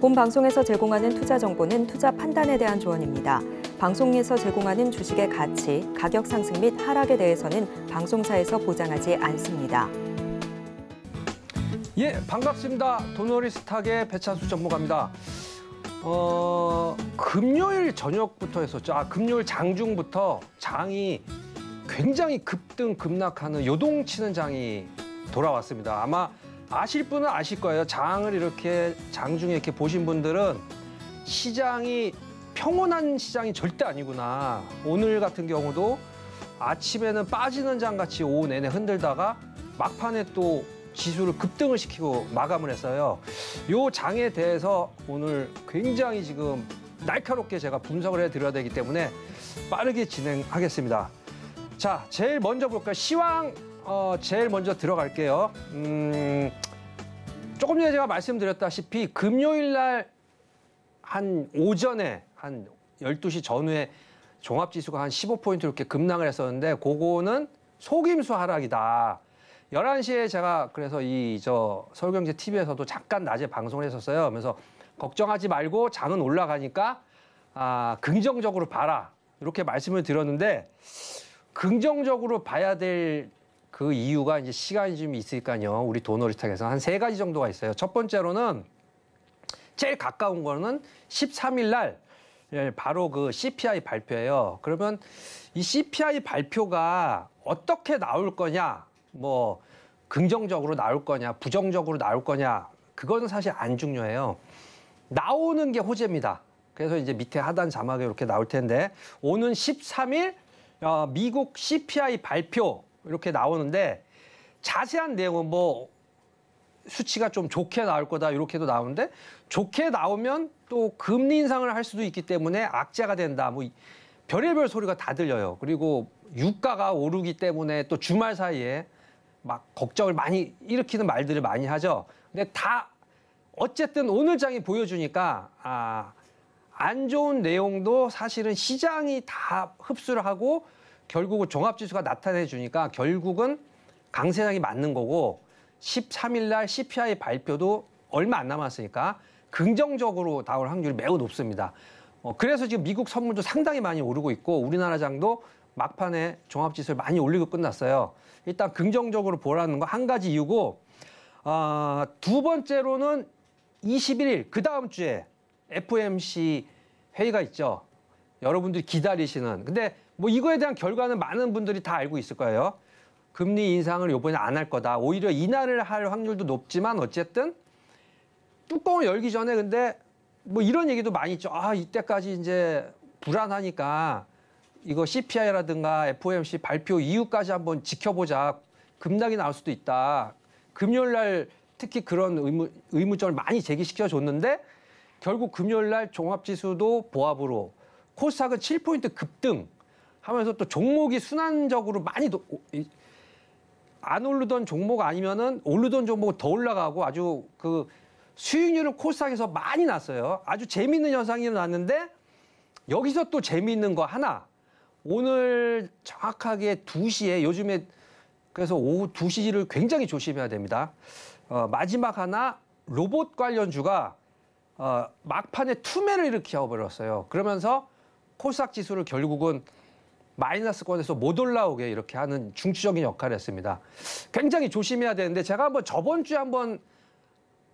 본 방송에서 제공하는 투자 정보는 투자 판단에 대한 조언입니다. 방송에서 제공하는 주식의 가치, 가격 상승 및 하락에 대해서는 방송사에서 보장하지 않습니다. 예, 반갑습니다. 도너리스탁의 배찬수 전무가입니다 어, 금요일 저녁부터 했었죠. 아, 금요일 장중부터 장이 굉장히 급등 급락하는 요동치는 장이 돌아왔습니다. 아마 아실 분은 아실 거예요. 장을 이렇게 장중에 이렇게 보신 분들은 시장이 평온한 시장이 절대 아니구나. 오늘 같은 경우도 아침에는 빠지는 장같이 오후 내내 흔들다가 막판에 또 지수를 급등을 시키고 마감을 했어요. 요 장에 대해서 오늘 굉장히 지금 날카롭게 제가 분석을 해드려야 되기 때문에 빠르게 진행하겠습니다. 자, 제일 먼저 볼까요? 시황 어, 제일 먼저 들어갈게요. 음, 조금 전에 제가 말씀드렸다시피 금요일 날 한 오전에 한 12시 전후에 종합지수가 한 15포인트 이렇게 급락을 했었는데 그거는 속임수 하락이다. 11시에 제가 그래서 이 저 서울경제 TV에서도 잠깐 낮에 방송을 했었어요. 그래서 걱정하지 말고 장은 올라가니까 아, 긍정적으로 봐라. 이렇게 말씀을 드렸는데 긍정적으로 봐야 될그 이유가 이제 시간이 좀 있으니까요. 우리 도너리탁에서 한 세 가지 정도가 있어요. 첫 번째로는 제일 가까운 거는 13일 날 예, 바로 그 CPI 발표예요. 그러면 이 CPI 발표가 어떻게 나올 거냐, 뭐 긍정적으로 나올 거냐, 부정적으로 나올 거냐, 그거는 사실 안 중요해요. 나오는 게 호재입니다. 그래서 이제 밑에 하단 자막에 이렇게 나올 텐데 오는 13일 어, 미국 CPI 발표 이렇게 나오는데 자세한 내용은 뭐 수치가 좀 좋게 나올 거다 이렇게도 나오는데 좋게 나오면 또 금리 인상을 할 수도 있기 때문에 악재가 된다 뭐 별의별 소리가 다 들려요 그리고 유가가 오르기 때문에 또 주말 사이에 막 걱정을 많이 일으키는 말들을 많이 하죠 근데 다 어쨌든 오늘 장이 보여주니까 아, 안 좋은 내용도 사실은 시장이 다 흡수를 하고 결국은 종합지수가 나타내 주니까 결국은 강세장이 맞는 거고 13일 날 CPI 발표도 얼마 안 남았으니까 긍정적으로 나올 확률이 매우 높습니다. 어, 그래서 지금 미국 선물도 상당히 많이 오르고 있고 우리나라 장도 막판에 종합지수를 많이 올리고 끝났어요. 일단 긍정적으로 보라는 거 한 가지 이유고 어, 두 번째로는 21일 그 다음 주에 FOMC 회의가 있죠. 여러분들이 기다리시는 근데 뭐 이거에 대한 결과는 많은 분들이 다 알고 있을 거예요. 금리 인상을 요번에 안 할 거다. 오히려 인하를 할 확률도 높지만 어쨌든 뚜껑을 열기 전에 근데 뭐 이런 얘기도 많이 있죠. 아, 이때까지 이제 불안하니까 이거 CPI라든가 FOMC 발표 이후까지 한번 지켜보자. 급락이 나올 수도 있다. 금요일 날 특히 그런 의무, 의무점을 많이 제기시켜 줬는데 결국 금요일 날 종합지수도 보합으로 코스닥은 7포인트 급등 하면서 또 종목이 순환적으로 많이 도, 안 오르던 종목 아니면은 오르던 종목 더 올라가고 아주 그 수익률을 코스닥에서 많이 났어요. 아주 재미있는 현상이 났는데 여기서 또 재미있는 거 하나. 오늘 정확하게 2시에 요즘에 그래서 오후 2시를 굉장히 조심해야 됩니다. 어, 마지막 하나 로봇 관련주가 어, 막판에 투매를 일으켜 버렸어요. 그러면서 코스닥 지수를 결국은 마이너스권에서 못 올라오게 이렇게 하는 중추적인 역할을 했습니다. 굉장히 조심해야 되는데 제가 한번 저번 주에 한번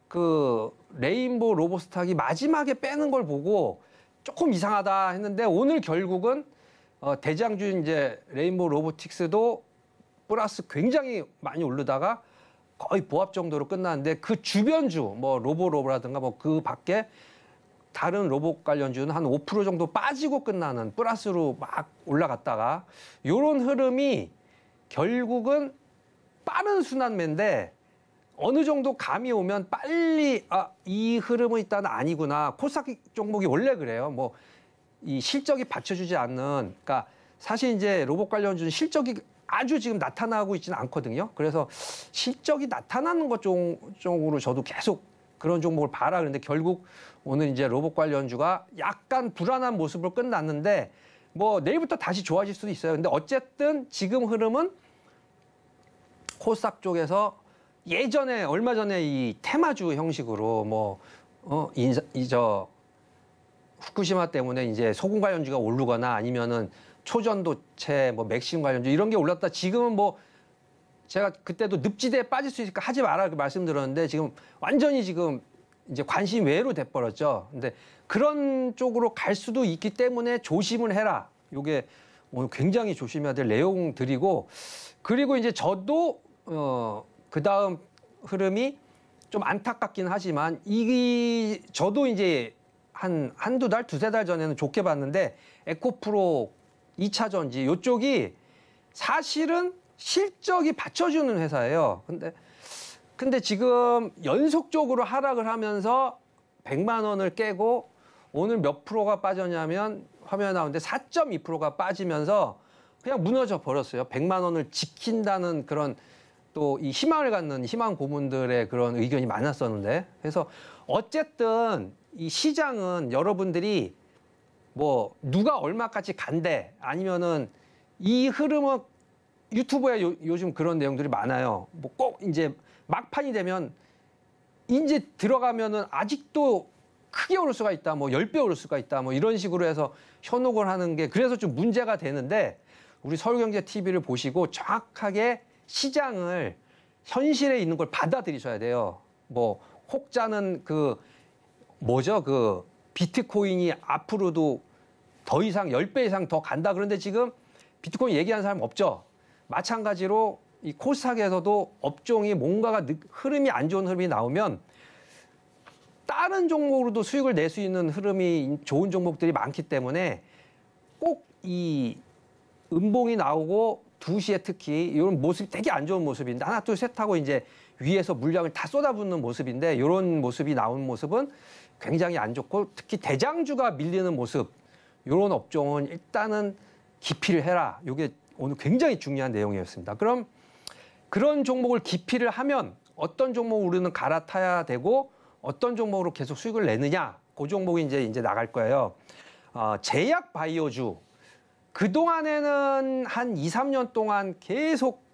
그레인보 로보스탁이 마지막에 빼는 걸 보고 조금 이상하다 했는데 오늘 결국은 어, 대장주인 이제 레인보 로보틱스도 플러스 굉장히 많이 오르다가 거의 보합 정도로 끝났는데 그 주변주 뭐로보로브라든가뭐 그 밖에 다른 로봇 관련주는 한 5% 정도 빠지고 끝나는 플러스로 막 올라갔다가 요런 흐름이 결국은 빠른 순환매인데 어느 정도 감이 오면 빨리 아 이 흐름은 일단 아니구나 코스닥 종목이 원래 그래요 뭐 이 실적이 받쳐주지 않는 그러니까 사실 이제 로봇 관련주는 실적이 아주 지금 나타나고 있지는 않거든요 그래서 실적이 나타나는 것 쪽, 쪽으로 저도 계속 그런 종목을 봐라. 그런데 결국 오늘 이제 로봇 관련주가 약간 불안한 모습으로 끝났는데 뭐 내일부터 다시 좋아질 수도 있어요. 근데 어쨌든 지금 흐름은 코스닥 쪽에서 예전에 얼마 전에 이 테마주 형식으로 뭐 어, 인사, 이저 후쿠시마 때문에 이제 소금 관련주가 오르거나 아니면은 초전도체 뭐 맥심 관련주 이런 게 올랐다. 지금은 뭐 제가 그때도 늪지대에 빠질 수 있으니까 하지 마라 그 말씀드렸는데 지금 완전히 지금 이제 관심 외로 돼버렸죠. 근데 그런 쪽으로 갈 수도 있기 때문에 조심을 해라. 요게 오늘 굉장히 조심해야 될 내용들이고 그리고 이제 저도 어 그다음 흐름이 좀 안타깝긴 하지만 이게 저도 이제 한 한두 달 두세 달 전에는 좋게 봤는데 에코프로 2차전지 요쪽이 사실은 실적이 받쳐주는 회사예요. 근데 근데 지금 연속적으로 하락을 하면서 100만 원을 깨고 오늘 몇 프로가 빠졌냐면 화면에 나오는데 4.2%가 빠지면서 그냥 무너져 버렸어요. 100만 원을 지킨다는 그런 또 이 희망을 갖는 희망 고문들의 그런 의견이 많았었는데 그래서 어쨌든 이 시장은 여러분들이 뭐 누가 얼마까지 간대 아니면은 이 흐름은 유튜브에 요, 요즘 그런 내용들이 많아요. 뭐 꼭 이제 막판이 되면 이제 들어가면은 아직도 크게 오를 수가 있다. 뭐 열 배 오를 수가 있다. 뭐 이런 식으로 해서 현혹을 하는 게 그래서 좀 문제가 되는데 우리 서울경제TV를 보시고 정확하게 시장을 현실에 있는 걸 받아들이셔야 돼요. 뭐 혹자는 그 뭐죠? 그 비트코인이 앞으로도 더 이상 열 배 이상 더 간다. 그런데 지금 비트코인 얘기하는 사람 없죠. 마찬가지로 이 코스닥에서도 업종이 뭔가가 흐름이 안 좋은 흐름이 나오면 다른 종목으로도 수익을 낼 수 있는 흐름이 좋은 종목들이 많기 때문에 꼭 이 음봉이 나오고 두시에 특히 이런 모습이 되게 안 좋은 모습인데 하나 둘 셋 하고 이제 위에서 물량을 다 쏟아붓는 모습인데 이런 모습이 나온 모습은 굉장히 안 좋고 특히 대장주가 밀리는 모습 이런 업종은 일단은 기피를 해라. 이게 오늘 굉장히 중요한 내용이었습니다. 그럼 그런 종목을 기피를 하면 어떤 종목을 우리는 갈아타야 되고 어떤 종목으로 계속 수익을 내느냐 그 종목이 이제 이제 나갈 거예요. 어, 제약 바이오주 그 동안에는 한 2, 3년 동안 계속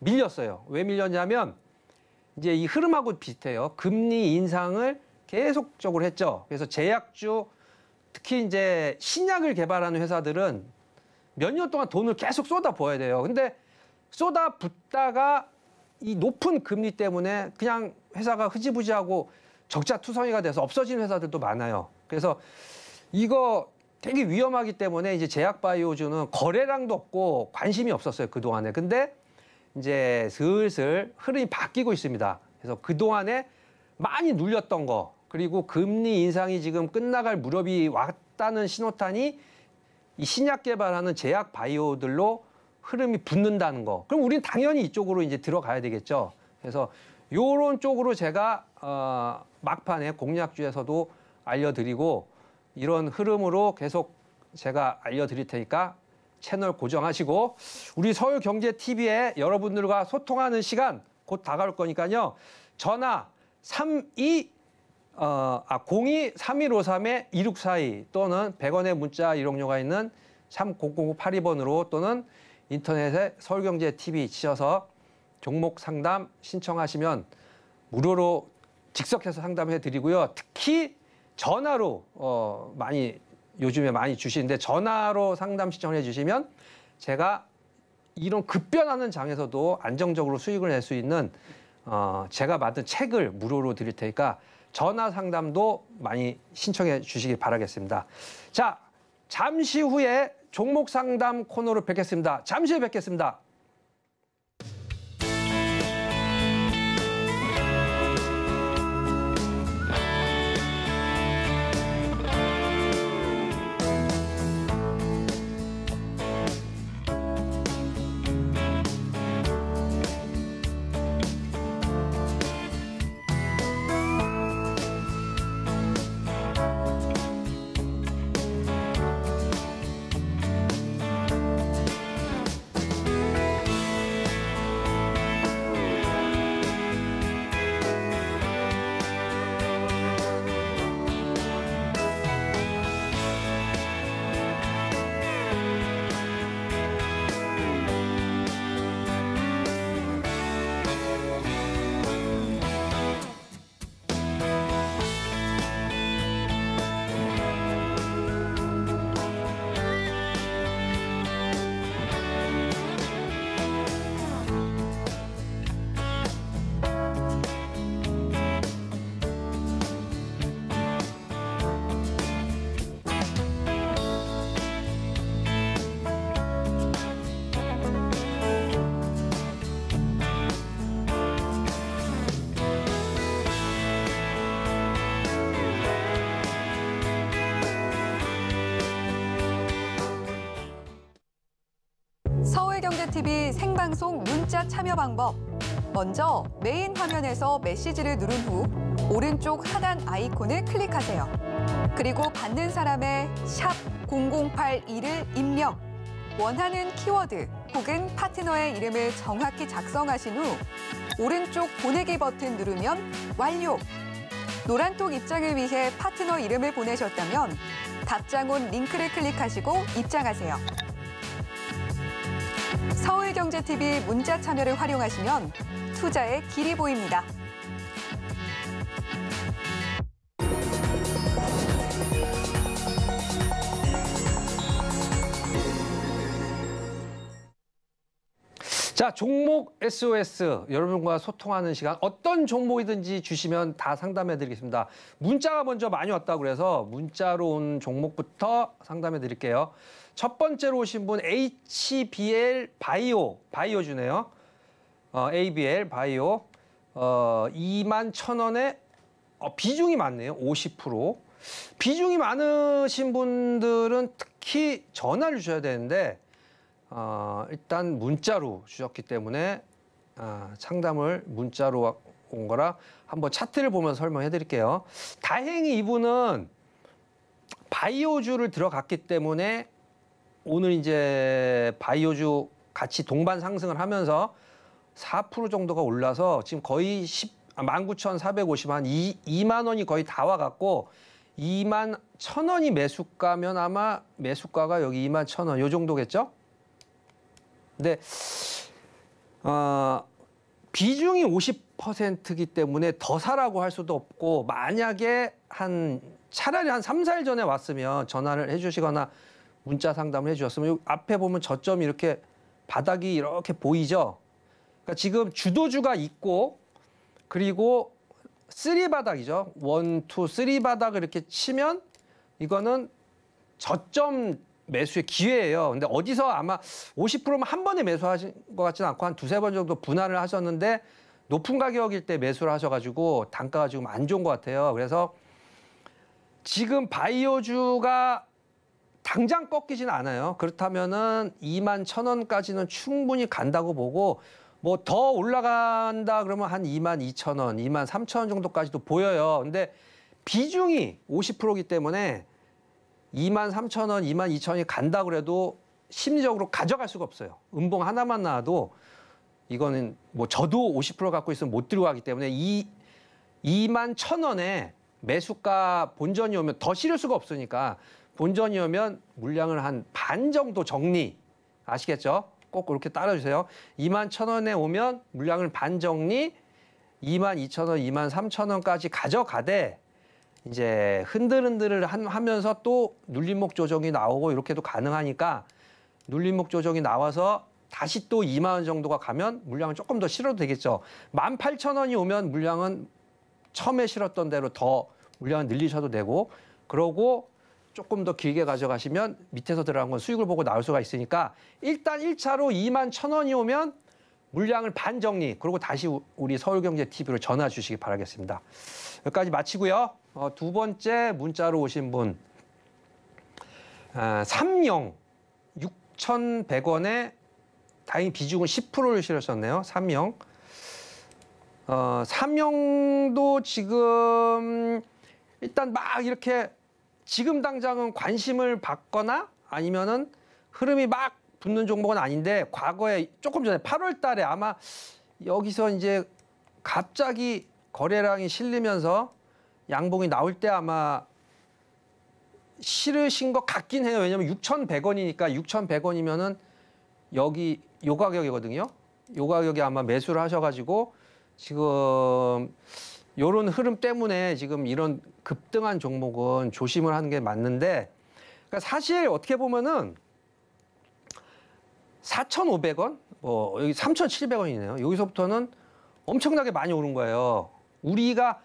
밀렸어요. 왜 밀렸냐면 이제 이 흐름하고 비슷해요. 금리 인상을 계속적으로 했죠. 그래서 제약주 특히 이제 신약을 개발하는 회사들은 몇년 동안 돈을 계속 쏟아 부어야 돼요. 근데 쏟아 붓다가 이 높은 금리 때문에 그냥 회사가 흐지부지하고 적자 투성이가 돼서 없어진 회사들도 많아요. 그래서 이거 되게 위험하기 때문에 이제 제약바이오주는 거래량도 없고 관심이 없었어요 그동안에 근데 이제 슬슬 흐름이 바뀌고 있습니다 그래서 그동안에 많이 눌렸던 거 그리고 금리 인상이 지금 끝나갈 무렵이 왔다는 신호탄이 이 신약 개발하는 제약 바이오들로 흐름이 붙는다는 거. 그럼 우린 당연히 이쪽으로 이제 들어가야 되겠죠. 그래서 요런 쪽으로 제가 어 막판에 공략주에서도 알려드리고 이런 흐름으로 계속 제가 알려드릴 테니까 채널 고정하시고 우리 서울경제TV에 여러분들과 소통하는 시간 곧 다가올 거니까요. 전화 32 어, 아, 023153의 2642 또는 100원의 문자 이용료가 있는 30082번으로 또는 인터넷에 서울경제TV 치셔서 종목 상담 신청하시면 무료로 직석해서 상담해 드리고요. 특히 전화로 어, 많이 요즘에 많이 주시는데 전화로 상담 신청을 해주시면 제가 이런 급변하는 장에서도 안정적으로 수익을 낼 수 있는 어, 제가 만든 책을 무료로 드릴 테니까 전화 상담도 많이 신청해 주시기 바라겠습니다. 자, 잠시 후에 종목 상담 코너로 뵙겠습니다. 잠시 후에 뵙겠습니다. 방송 문자 참여 방법. 먼저 메인 화면에서 메시지를 누른 후 오른쪽 하단 아이콘을 클릭하세요. 그리고 받는 사람의 샵 0081을 입력. 원하는 키워드 혹은 파트너의 이름을 정확히 작성하신 후 오른쪽 보내기 버튼 누르면 완료. 노란톡 입장을 위해 파트너 이름을 보내셨다면 답장 온 링크를 클릭하시고 입장하세요. 서울경제TV 문자 참여를 활용하시면 투자의 길이 보입니다. 자, 종목 SOS 여러분과 소통하는 시간 어떤 종목이든지 주시면 다 상담해 드리겠습니다. 문자가 먼저 많이 왔다고 그래서 문자로 온 종목부터 상담해 드릴게요. 첫 번째로 오신 분 HBL 바이오, 바이오주네요. 어, ABL 바이오 어, 2만 천원에 어, 비중이 많네요. 50%. 비중이 많으신 분들은 특히 전화를 주셔야 되는데 어, 일단 문자로 주셨기 때문에 어, 상담을 문자로 온 거라 한번 차트를 보면서 설명해 드릴게요. 다행히 이분은 바이오주를 들어갔기 때문에 오늘 이제 바이오주 같이 동반 상승을 하면서 4% 정도가 올라서 지금 거의 10, 19,450, 아, 한 2, 2만 원이 거의 다 와갖고 2만 천 원이 매수가면 아마 매수가가 여기 2만 천 원, 요 정도겠죠? 근데, 어, 비중이 50%이기 때문에 더 사라고 할 수도 없고, 만약에 한 차라리 한 3, 4일 전에 왔으면 전화를 해주시거나 문자 상담을 해주셨으면 앞에 보면 저점 이렇게 바닥이 이렇게 보이죠. 그러니까 지금 주도주가 있고 그리고 쓰리 바닥이죠. 원, 투, 쓰리 바닥을 이렇게 치면 이거는 저점 매수의 기회예요. 근데 어디서 아마 50%면 한 번에 매수하신 것 같지는 않고 한 두세 번 정도 분할을 하셨는데 높은 가격일 때 매수를 하셔가지고 단가가 지금 안 좋은 것 같아요. 그래서 지금 바이오주가 당장 꺾이진 않아요. 그렇다면은 2만 천 원까지는 충분히 간다고 보고 뭐 더 올라간다 그러면 한 2만 2천 원, 2만 3천 원 정도까지도 보여요. 근데 비중이 50%이기 때문에 2만 3천 원, 2만 2천 원이 간다 그래도 심리적으로 가져갈 수가 없어요. 음봉 하나만 나와도 이거는 뭐 저도 50% 갖고 있으면 못 들어가기 때문에 이 2만 천 원에 매수가 본전이 오면 더 실을 수가 없으니까 본전이 오면 물량을 한 반 정도 정리. 아시겠죠? 꼭 그렇게 따라주세요. 2만 천원에 오면 물량을 반 정리, 2만 2천 원, 2만 3천 원까지 가져가되 이제 흔들흔들을 하면서 또 눌림목 조정이 나오고 이렇게도 가능하니까 눌림목 조정이 나와서 다시 또 2만 원 정도가 가면 물량을 조금 더 실어도 되겠죠. 1 8천원이 오면 물량은 처음에 실었던 대로 더 물량을 늘리셔도 되고 그러고 조금 더 길게 가져가시면 밑에서 들어간 건 수익을 보고 나올 수가 있으니까 일단 1차로 2만 1,000원이 오면 물량을 반 정리 그리고 다시 우리 서울경제TV로 전화 주시기 바라겠습니다. 여기까지 마치고요. 어, 두 번째 문자로 오신 분 아, 삼영 6,100원에 다행히 비중은 10%를 실으셨네요. 3명 어, 삼영도 지금 일단 막 이렇게 지금 당장은 관심을 받거나 아니면은 흐름이 막 붙는 종목은 아닌데 과거에 조금 전에 8월 달에 아마 여기서 이제 갑자기 거래량이 실리면서 양봉이 나올 때 아마 싫으신 것 같긴 해요. 왜냐면 6,100원이니까 6,100원이면은 여기 요 가격이거든요. 요 가격에 아마 매수를 하셔가지고 지금 요런 흐름 때문에 지금 이런 급등한 종목은 조심을 하는 게 맞는데 그러니까 사실 어떻게 보면은 4,500원, 뭐 여기 3,700원이네요. 여기서부터는 엄청나게 많이 오른 거예요. 우리가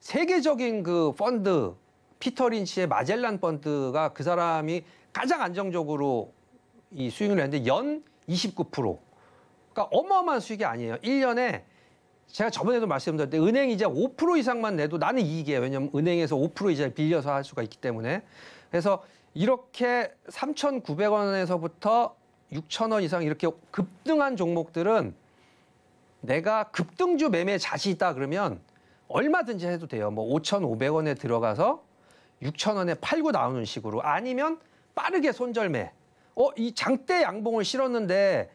세계적인 그 펀드 피터 린치의 마젤란 펀드가 그 사람이 가장 안정적으로 이 수익을 했는데 연 29%. 그러니까 어마어마한 수익이 아니에요. 1년에 제가 저번에도 말씀드렸는데 은행 이자 5% 이상만 내도 나는 이익이에요. 왜냐하면 은행에서 5% 이자를 빌려서 할 수가 있기 때문에. 그래서 이렇게 3,900원에서부터 6,000원 이상 이렇게 급등한 종목들은 내가 급등주 매매 자신 있다 그러면 얼마든지 해도 돼요. 뭐 5,500원에 들어가서 6,000원에 팔고 나오는 식으로 아니면 빠르게 손절매. 어, 이 장대 양봉을 실었는데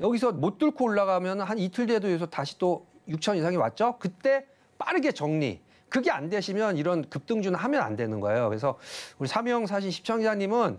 여기서 못 뚫고 올라가면 한 이틀 뒤에도 여기서 다시 또 6천 이상이 왔죠. 그때 빠르게 정리. 그게 안 되시면 이런 급등주는 하면 안 되는 거예요. 그래서 우리 삼영 사신 시청자님은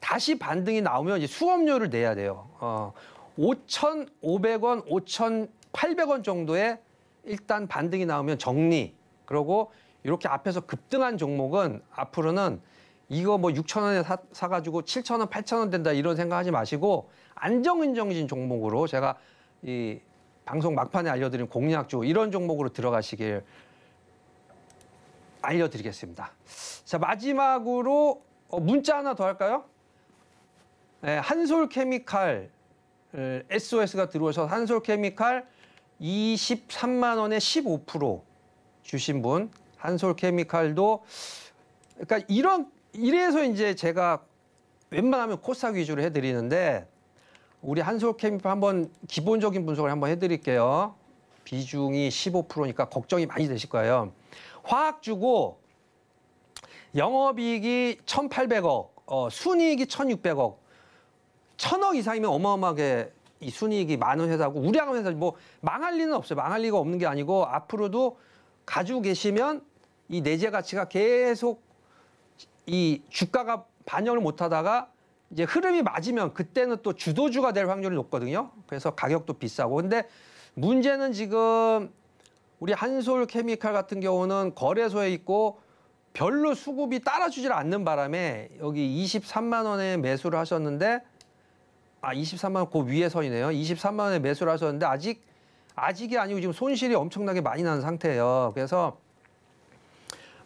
다시 반등이 나오면 이제 수업료를 내야 돼요. 어, 5,500원, 5,800원 정도에 일단 반등이 나오면 정리. 그러고 이렇게 앞에서 급등한 종목은 앞으로는 이거 뭐 6천 원에 사, 사가지고 7천 원, 8천 원 된다 이런 생각하지 마시고 안정인 정신 종목으로 제가 이 방송 막판에 알려드린 공략주 이런 종목으로 들어가시길 알려드리겠습니다. 자 마지막으로 어, 문자 하나 더 할까요? 네, 한솔케미칼 SOS가 들어오셔서 한솔케미칼 23만 원에 15% 주신 분 한솔케미칼도 그러니까 이런 이래서 이제 제가 웬만하면 코스닥 위주로 해드리는데 우리 한솔캠프 한번 기본적인 분석을 한번 해드릴게요. 비중이 15%니까 걱정이 많이 되실 거예요. 화학주고 영업이익이 1,800억, 어, 순이익이 1,600억, 천억 이상이면 어마어마하게 이 순이익이 많은 회사고 우량한 회사 뭐 망할 리는 없어요. 망할 리가 없는 게 아니고 앞으로도 가지고 계시면 이 내재 가치가 계속 이 주가가 반영을 못 하다가 이제 흐름이 맞으면 그때는 또 주도주가 될 확률이 높거든요. 그래서 가격도 비싸고. 근데 문제는 지금 우리 한솔 케미칼 같은 경우는 거래소에 있고 별로 수급이 따라주질 않는 바람에 여기 23만 원에 매수를 하셨는데 아 23만 원그 위에 선이네요. 23만 원에 매수를 하셨는데 아직 아직이 아니고 지금 손실이 엄청나게 많이 나는 상태예요. 그래서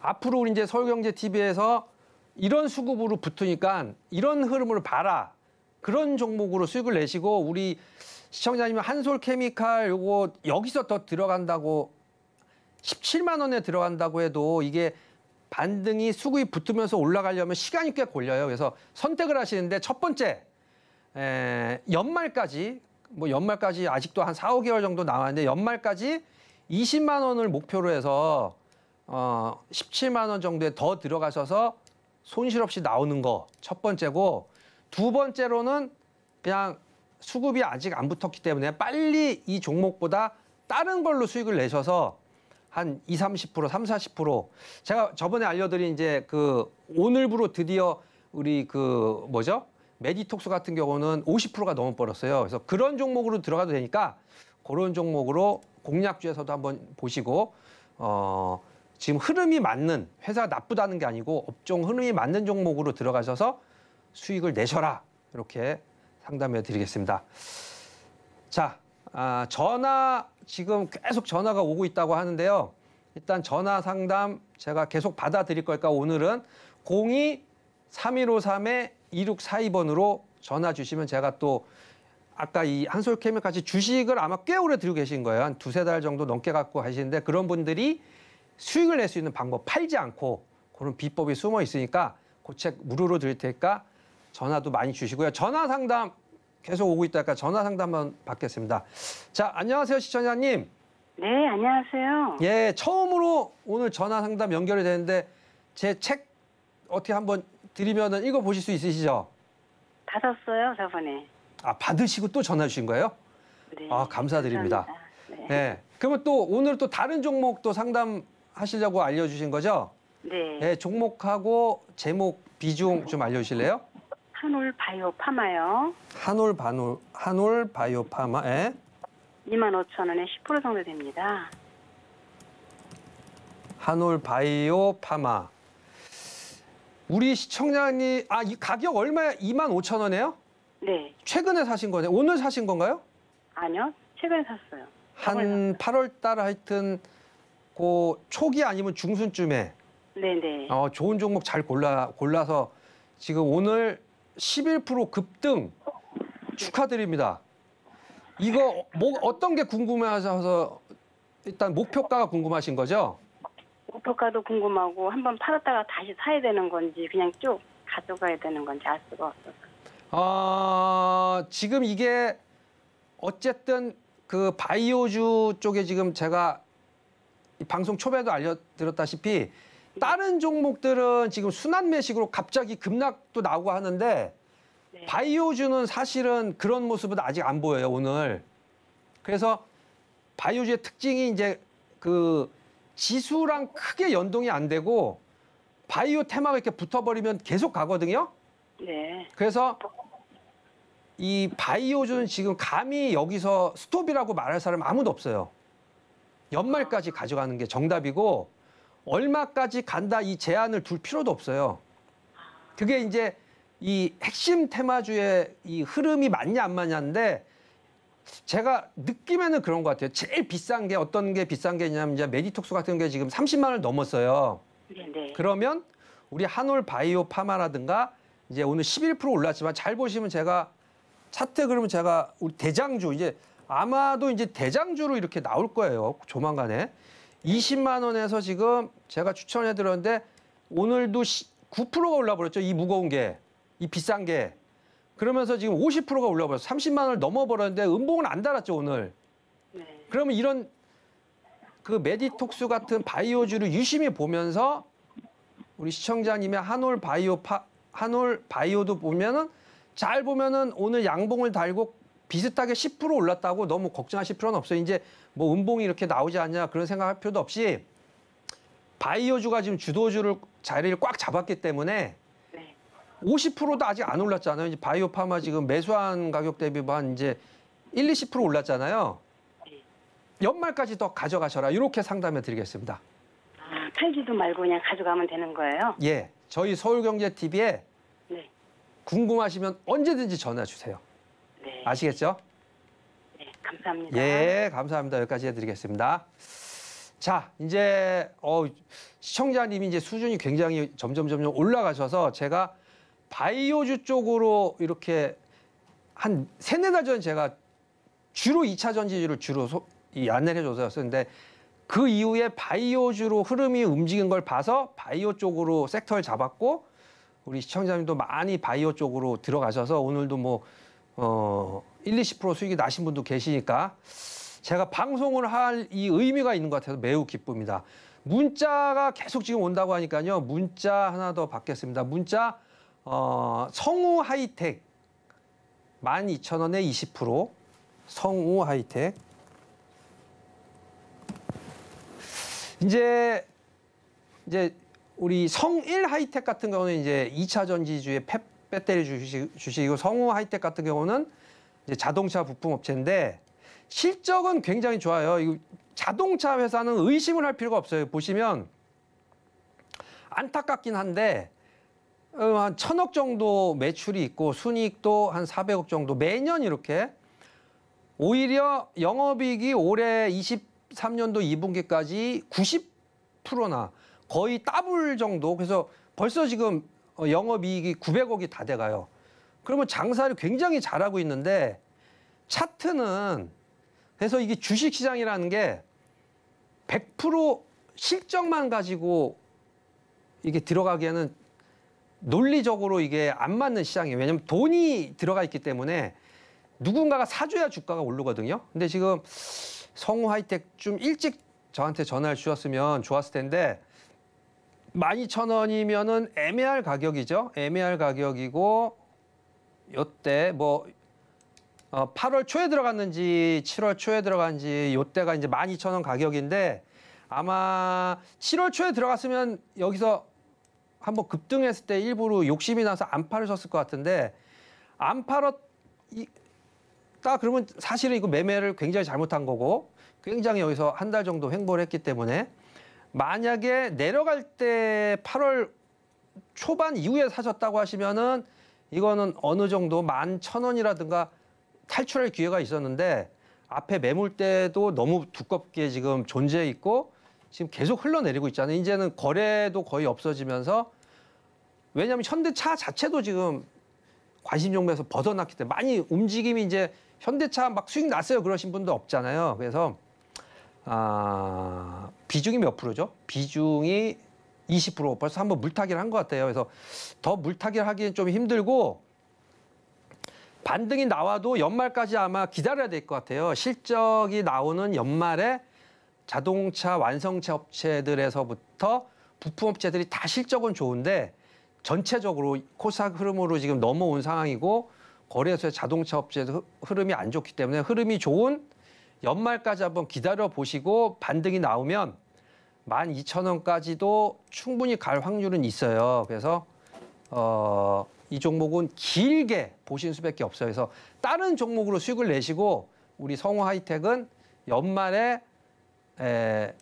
앞으로 우 이제 서울경제TV에서 이런 수급으로 붙으니까 이런 흐름을 봐라. 그런 종목으로 수익을 내시고 우리 시청자님 한솔 케미칼 요거 여기서 더 들어간다고 17만 원에 들어간다고 해도 이게 반등이 수급이 붙으면서 올라가려면 시간이 꽤 걸려요. 그래서 선택을 하시는데 첫 번째 에, 연말까지 뭐 연말까지 아직도 한 4, 5개월 정도 남았는데 연말까지 20만 원을 목표로 해서 어 17만 원 정도에 더 들어가셔서 손실 없이 나오는 거 첫 번째고 두 번째로는 그냥 수급이 아직 안 붙었기 때문에 빨리 이 종목보다 다른 걸로 수익을 내셔서 한 20, 30%, 30, 40% 제가 저번에 알려드린 이제 그 오늘부로 드디어 우리 그 뭐죠? 메디톡스 같은 경우는 50%가 넘어버렸어요. 그래서 그런 종목으로 들어가도 되니까 그런 종목으로 공략주에서도 한번 보시고 어 지금 흐름이 맞는 회사 나쁘다는 게 아니고 업종 흐름이 맞는 종목으로 들어가셔서 수익을 내셔라 이렇게 상담해 드리겠습니다. 자 아, 전화 지금 계속 전화가 오고 있다고 하는데요. 일단 전화 상담 제가 계속 받아 드릴 거니까 오늘은 02 3153에 2642번으로 전화 주시면 제가 또 아까 이한솔케미 같이 주식을 아마 꽤 오래 들고 계신 거예요. 한 두세 달 정도 넘게 갖고 계시는데 그런 분들이 수익을 낼 수 있는 방법 팔지 않고 그런 비법이 숨어 있으니까 고책 그 무료로 드릴 테니까 전화도 많이 주시고요. 전화 상담 계속 오고 있다니까 전화 상담만 받겠습니다. 자, 안녕하세요, 시청자님. 네, 안녕하세요. 예, 처음으로 오늘 전화 상담 연결이 되는데 제 책 어떻게 한번 드리면 읽어 보실 수 있으시죠? 받았어요, 저번에. 아, 받으시고 또 전화 주신 거예요? 네. 아, 감사드립니다. 감사합니다. 네. 네. 그러면 또 오늘 또 다른 종목 도 상담 하시려고 알려주신 거죠? 네. 네, 종목하고 제목 비중 좀 알려주실래요? 한올 바이오 파마요. 한올 바놀 한올 바이오 파마. 예. 2 5 0원에10% 정도 됩니다. 한올 바이오 파마. 우리 시청자님 아이 가격 얼마야? 2 5 0원에요 네. 최근에 사신 거네요. 오늘 사신 건가요? 아니요. 최근에 샀어요. 한 8월 달 하여튼 그 초기 아니면 중순쯤에 네네. 어, 좋은 종목 잘 골라 골라서 지금 오늘 11% 급등 축하드립니다. 이거 뭐 어떤 게 궁금해하셔서 일단 목표가가 궁금하신 거죠? 목표가도 궁금하고 한번 팔았다가 다시 사야 되는 건지 그냥 쭉 가져가야 되는 건지 알 수가 없어서아 어, 지금 이게 어쨌든 그 바이오주 쪽에 지금 제가 방송 초반에도 알려드렸다시피 다른 종목들은 지금 순환 매식으로 갑자기 급락도 나오고 하는데 네. 바이오주는 사실은 그런 모습은 아직 안 보여요 오늘. 그래서 바이오주의 특징이 이제 그 지수랑 크게 연동이 안 되고 바이오 테마가 이렇게 붙어버리면 계속 가거든요. 네. 그래서 이 바이오주는 지금 감히 여기서 스톱이라고 말할 사람 아무도 없어요. 연말까지 가져가는 게 정답이고 얼마까지 간다 이제안을둘 필요도 없어요. 그게 이제 이 핵심 테마주의 이 흐름이 맞냐 안 맞냐인데 제가 느낌에는 그런 것 같아요. 제일 비싼 게 어떤 게 비싼 게냐면 이제 메디톡스 같은 게 지금 30만 을 넘었어요. 네, 네. 그러면 우리 한올 바이오 파마라든가 이제 오늘 11% 올랐지만 잘 보시면 제가 차트 그러면 제가 우리 대장주 이제 아마도 이제 대장주로 이렇게 나올 거예요. 조만간에. 20만 원에서 지금 제가 추천해 드렸는데 오늘도 9%가 올라 버렸죠. 이 무거운 게. 이 비싼 게. 그러면서 지금 50%가 올라 버렸어. 30만 원을 넘어 버렸는데 음봉은 안 달았죠, 오늘. 네. 그러면 이런 그 메디톡스 같은 바이오주를 유심히 보면서 우리 시청자님의 한올 바이오 파, 한올 바이오도 보면은 잘 보면은 오늘 양봉을 달고 비슷하게 10% 올랐다고 너무 걱정하실 필요는 없어요. 이제 뭐 음봉이 이렇게 나오지 않냐 그런 생각할 필요도 없이 바이오주가 지금 주도주를 자리를 꽉 잡았기 때문에 네. 50%도 아직 안 올랐잖아요. 이제 바이오파마 지금 매수한 가격 대비 만 이제 1, 20% 올랐잖아요. 네. 연말까지 더 가져가셔라 이렇게 상담해 드리겠습니다. 아, 팔지도 말고 그냥 가져가면 되는 거예요? 예, 저희 서울경제TV에 네. 궁금하시면 언제든지 전화 주세요. 네. 아시겠죠? 네, 감사합니다. 예, 감사합니다. 여기까지 해드리겠습니다. 자, 이제 어, 시청자님이 이제 수준이 굉장히 점점 점점 올라가셔서 제가 바이오주 쪽으로 이렇게 한 세네 달전 제가 주로 2차 전지주를 주로 소, 이 안내를 해줘서 었는데그 이후에 바이오주로 흐름이 움직인 걸 봐서 바이오 쪽으로 섹터를 잡았고 우리 시청자님도 많이 바이오 쪽으로 들어가셔서 오늘도 뭐 어, 1, 20% 수익이 나신 분도 계시니까 제가 방송을 할 이 의미가 있는 것 같아서 매우 기쁩니다. 문자가 계속 지금 온다고 하니까요. 문자 하나 더 받겠습니다. 문자 어, 성우 하이텍 12,000원에 20% 성우 하이텍 이제 이제 우리 성일 하이텍 같은 경우는 이제 2차 전지주의 펩 배터리 주식, 주식이고 성우 하이텍 같은 경우는 이제 자동차 부품 업체인데 실적은 굉장히 좋아요. 이 자동차 회사는 의심을 할 필요가 없어요. 보시면 안타깝긴 한데 어, 한 천억 정도 매출이 있고 순이익도 한 400억 정도 매년 이렇게 오히려 영업이익이 올해 23년도 2분기까지 90%나 거의 더블 정도 그래서 벌써 지금 어, 영업이익이 900억이 다 돼가요. 그러면 장사를 굉장히 잘하고 있는데 차트는 그래서 이게 주식시장이라는 게 100% 실적만 가지고 이게 들어가기에는 논리적으로 이게 안 맞는 시장이에요. 왜냐하면 돈이 들어가 있기 때문에 누군가가 사줘야 주가가 오르거든요. 근데 지금 성우 하이텍 좀 일찍 저한테 전화를 주셨으면 좋았을 텐데 12,000원이면은 애매할 가격이죠. 애매할 가격이고 요때 뭐 어, 8월 초에 들어갔는지 7월 초에 들어간지 요때가 이제 12,000원 가격인데 아마 7월 초에 들어갔으면 여기서 한번 급등했을 때 일부러 욕심이 나서 안 팔으셨을 것 같은데 안 팔았다 그러면 사실은 이거 매매를 굉장히 잘못한 거고 굉장히 여기서 한 달 정도 횡보를 했기 때문에 만약에 내려갈 때 8월 초반 이후에 사셨다고 하시면은 이거는 어느 정도 만천 원이라든가 탈출할 기회가 있었는데 앞에 매물때도 너무 두껍게 지금 존재해 있고 지금 계속 흘러내리고 있잖아요. 이제는 거래도 거의 없어지면서 왜냐하면 현대차 자체도 지금 관심 종목에서 벗어났기 때문에 많이 움직임이 이제 현대차 막 수익 났어요 그러신 분도 없잖아요. 그래서 아, 비중이 몇 프로죠? 비중이 20% 벌써 한번 물타기를 한 것 같아요. 그래서 더 물타기를 하기는 좀 힘들고 반등이 나와도 연말까지 아마 기다려야 될 것 같아요. 실적이 나오는 연말에 자동차 완성차 업체들에서부터 부품 업체들이 다 실적은 좋은데 전체적으로 코스닥 흐름으로 지금 넘어온 상황이고 거래소의 자동차 업체도 흐름이 안 좋기 때문에 흐름이 좋은 연말까지 한번 기다려 보시고 반등이 나오면 12,000원까지도 충분히 갈 확률은 있어요. 그래서 어, 이 종목은 길게 보신 수밖에 없어요. 그래서 다른 종목으로 수익을 내시고 우리 성우 하이텍은 연말에 에,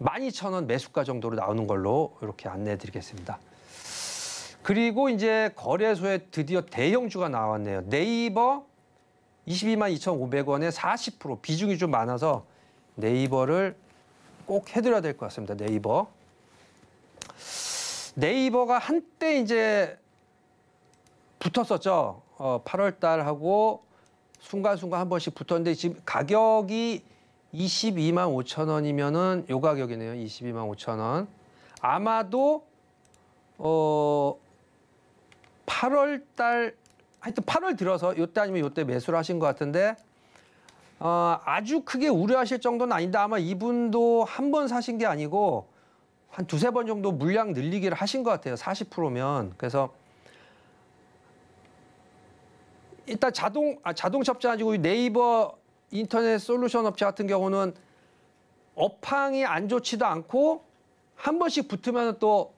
12,000원 매수가 정도로 나오는 걸로 이렇게 안내해 드리겠습니다. 그리고 이제 거래소에 드디어 대형주가 나왔네요. 네이버, 22만 2,500원에 40% 비중이 좀 많아서 네이버를 꼭 해드려야 될 것 같습니다. 네이버. 네이버가 한때 이제 붙었었죠. 어, 8월 달하고 순간순간 한 번씩 붙었는데 지금 가격이 22만 5천 원이면은 요 가격이네요. 22만 5천 원. 아마도 어 8월 달 하여튼 8월 들어서 요때 아니면 요때 매수를 하신 것 같은데 어, 아주 크게 우려하실 정도는 아닌데 아마 이분도 한 번 사신 게 아니고 한 두세 번 정도 물량 늘리기를 하신 것 같아요. 40%면. 그래서 일단 자동 아, 자동차 업체 가지고 네이버 인터넷 솔루션 업체 같은 경우는 업황이 안 좋지도 않고 한 번씩 붙으면 또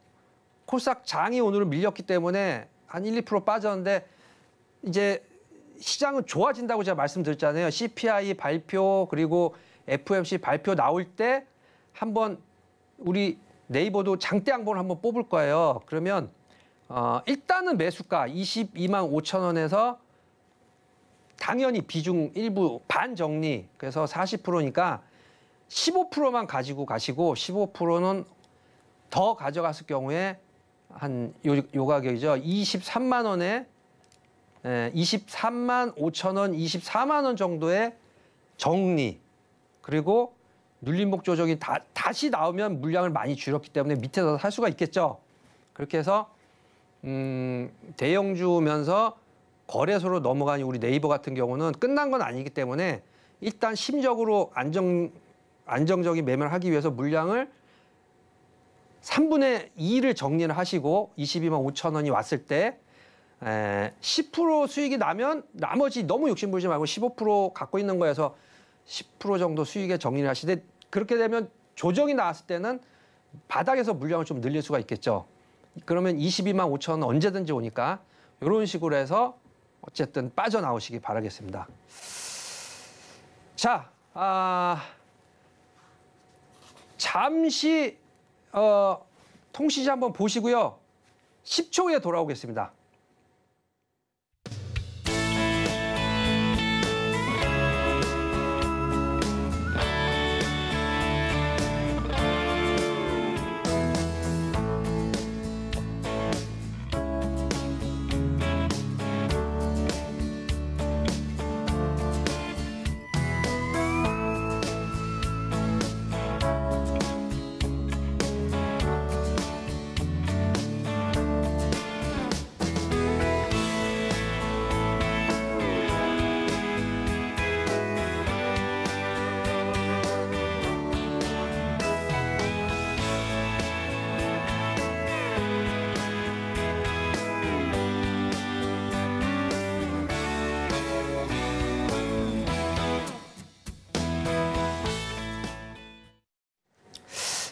코싹 장이 오늘은 밀렸기 때문에 한 1, 2% 빠졌는데 이제 시장은 좋아진다고 제가 말씀드렸잖아요. CPI 발표 그리고 FOMC 발표 나올 때 한번 우리 네이버도 장대 양봉을 한번 뽑을 거예요. 그러면 어, 일단은 매수가 22만 5천 원에서 당연히 비중 일부 반 정리 그래서 40%니까 15%만 가지고 가시고 15%는 더 가져갔을 경우에 한 요, 요 가격이죠. 23만 원에 23만 예, 5천 원, 24만 원 정도의 정리 그리고 눌림목 조정이 다, 다시 나오면 물량을 많이 줄였기 때문에 밑에서 살 수가 있겠죠. 그렇게 해서 음, 대형주면서 거래소로 넘어가니 우리 네이버 같은 경우는 끝난 건 아니기 때문에 일단 심적으로 안정 안정적인 매매를 하기 위해서 물량을 3분의 2를 정리를 하시고 22만 5천 원이 왔을 때 에, 10% 수익이 나면 나머지 너무 욕심부리지 말고 15% 갖고 있는 거에서 10% 정도 수익에 정리를 하시되 그렇게 되면 조정이 나왔을 때는 바닥에서 물량을 좀 늘릴 수가 있겠죠. 그러면 22만 5천 원 언제든지 오니까 이런 식으로 해서 어쨌든 빠져나오시기 바라겠습니다. 자, 아, 잠시 어, 통시지 한번 보시고요. 10초 후에 돌아오겠습니다.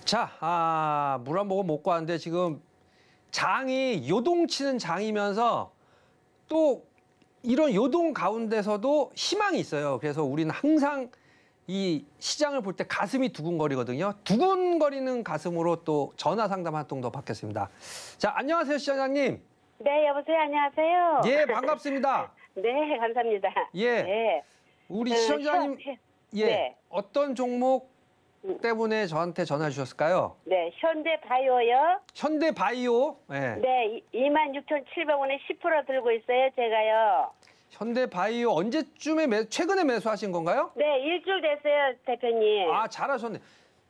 자, 아, 물한 모금 먹고 왔는데 지금 장이 요동치는 장이면서 또 이런 요동 가운데서도 희망이 있어요. 그래서 우리는 항상 이 시장을 볼 때 가슴이 두근거리거든요. 두근거리는 가슴으로 또 전화 상담 한통도 받겠습니다. 자, 안녕하세요, 시장님. 네, 여보세요. 안녕하세요. 예, 반갑습니다. 네, 감사합니다. 예. 네. 우리 그 시청장님 예. 네. 어떤 종목 음. 때문에 저한테 전화 주셨을까요? 네, 현대바이오요. 현대바이오. 예. 네. 네, 26,700원에 10% 들고 있어요, 제가요. 현대바이오 언제쯤에 매, 최근에 매수하신 건가요? 네, 일주일 됐어요, 대표님. 아, 잘하셨네.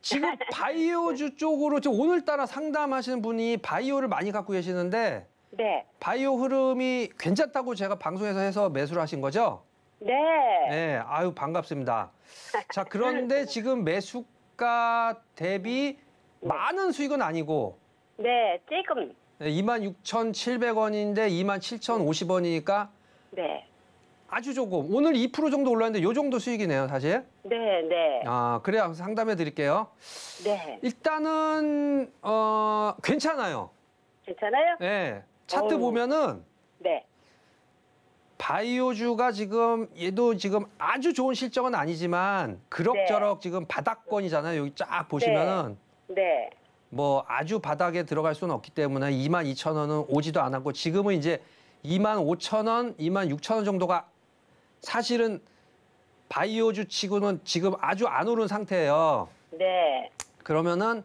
지금 바이오주 쪽으로 지금 오늘따라 상담하시는 분이 바이오를 많이 갖고 계시는데 네. 바이오 흐름이 괜찮다고 제가 방송에서 해서 매수를 하신 거죠? 네. 네, 아유 반갑습니다. 자, 그런데 지금 매수 주가 대비 네. 많은 수익은 아니고 네, 지금. 네, 26,700원인데 27,050원이니까 네. 아주 조금 오늘 2% 정도 올랐는데 요 정도 수익이네요, 사실. 네, 네. 아, 그래요. 상담해 드릴게요. 네. 일단은 어, 괜찮아요. 괜찮아요? 네. 차트 어 보면은 네. 바이오주가 지금 얘도 지금 아주 좋은 실적은 아니지만 그럭저럭 네. 지금 바닥권이잖아요. 여기 쫙 네. 보시면은 네. 뭐 아주 바닥에 들어갈 수는 없기 때문에 2만 2천 원은 오지도 않았고 지금은 이제 2만 5천 원, 2만 6천 원 정도가 사실은 바이오주 치고는 지금 아주 안 오른 상태예요. 네. 그러면은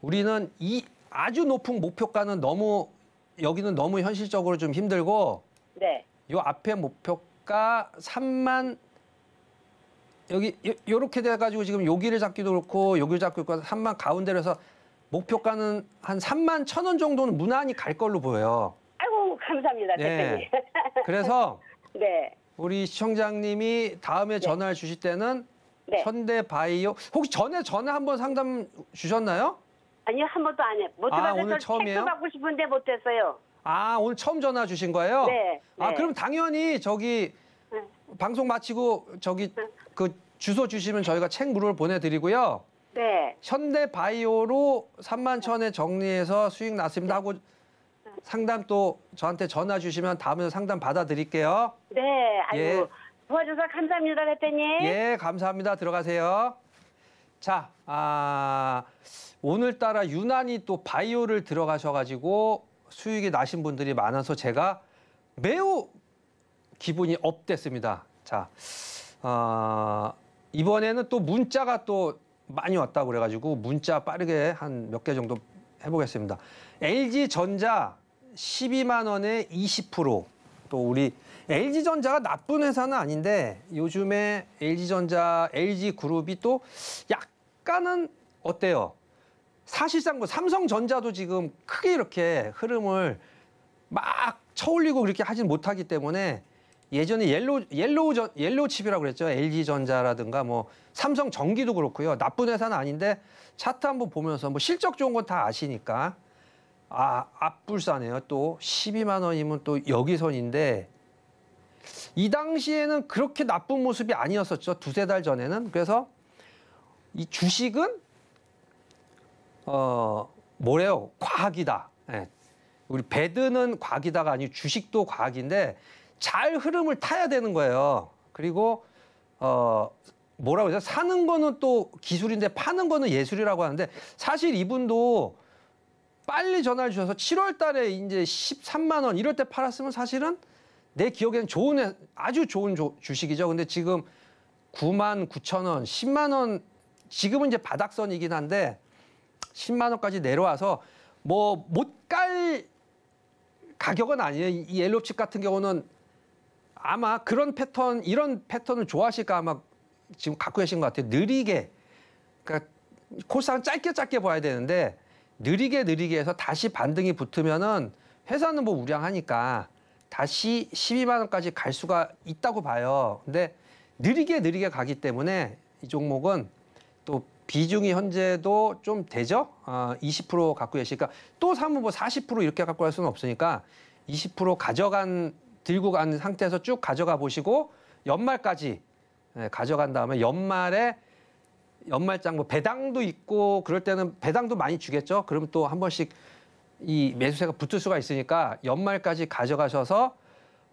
우리는 이 아주 높은 목표가는 너무 여기는 너무 현실적으로 좀 힘들고 네. 요 앞에 목표가 3만 여기 요렇게 돼 가지고 지금 여기를 잡기도 그렇고 여기를 잡고 기 있고 3만 가운데로 해서 목표가는 한 3만 천 원 정도는 무난히 갈 걸로 보여요. 아이고 감사합니다 대 네. 그래서 네. 우리 시청장님이 다음에 네. 전화를 주실 때는 네. 현대바이오 혹시 전에 전에 한번 상담 주셨나요? 아니요 한 번도 안 해. 못 아, 오늘 처음이에요? 받고 싶은데 못 했어요. 아, 오늘 처음 전화 주신 거예요? 네. 아, 네. 그럼 당연히 저기 네. 방송 마치고 저기 그 주소 주시면 저희가 책 무료를 보내드리고요. 네. 현대바이오로 3만 천에 정리해서 수익 났습니다 하고 네. 상담 또 저한테 전화 주시면 다음에 상담 받아드릴게요. 네. 아이고 예. 도와줘서 감사합니다, 대표님. 예, 감사합니다. 들어가세요. 자, 아, 오늘따라 유난히 또 바이오를 들어가셔가지고 수익이 나신 분들이 많아서 제가 매우 기분이 업됐습니다. 자, 어, 이번에는 또 문자가 또 많이 왔다고 그래가지고 문자 빠르게 한 몇 개 정도 해보겠습니다. LG전자 12만 원에 20%. 또 우리 LG전자가 나쁜 회사는 아닌데 요즘에 LG전자, LG그룹이 또 약간은 어때요? 사실상 뭐 삼성전자도 지금 크게 이렇게 흐름을 막 쳐올리고 그렇게 하진 못하기 때문에 예전에 옐로 옐로우 전, 옐로우 칩이라고 그랬죠. LG 전자라든가 뭐 삼성 전기도 그렇고요. 나쁜 회사는 아닌데 차트 한번 보면서 뭐 실적 좋은 건 다 아시니까 아, 압불사네요또 12만 원이면 또 여기선인데 이 당시에는 그렇게 나쁜 모습이 아니었었죠. 두세 달 전에는. 그래서 이 주식은 어, 뭐래요? 과학이다. 예. 우리 배드는 과학이다가 아니 고 주식도 과학인데 잘 흐름을 타야 되는 거예요. 그리고 어 뭐라고 해야 사는 거는 또 기술인데 파는 거는 예술이라고 하는데 사실 이분도 빨리 전화를 주셔서 7월 달에 이제 13만 원 이럴 때 팔았으면 사실은 내 기억에는 좋은 아주 좋은 조, 주식이죠. 근데 지금 9만 9천 원, 10만 원 지금은 이제 바닥선이긴 한데 10만 원까지 내려와서 뭐 못 갈 가격은 아니에요. 이옐로칩 같은 경우는 아마 그런 패턴 이런 패턴을 좋아하실까 아마 지금 갖고 계신 것 같아요. 느리게 그러니까 코스닥은 짧게 짧게 봐야 되는데 느리게 느리게 해서 다시 반등이 붙으면은 회사는 뭐 우량하니까 다시 12만 원까지 갈 수가 있다고 봐요. 근데 느리게 느리게 가기 때문에 이 종목은 또 비중이 현재도 좀 되죠? 어, 20% 갖고 계시니까 또 사면 뭐40% 이렇게 갖고 갈 수는 없으니까 20% 가져간 들고 간 상태에서 쭉 가져가 보시고 연말까지 예, 가져간 다음에 연말에 연말장 뭐 배당도 있고 그럴 때는 배당도 많이 주겠죠. 그럼 또한 번씩 이 매수세가 붙을 수가 있으니까 연말까지 가져가셔서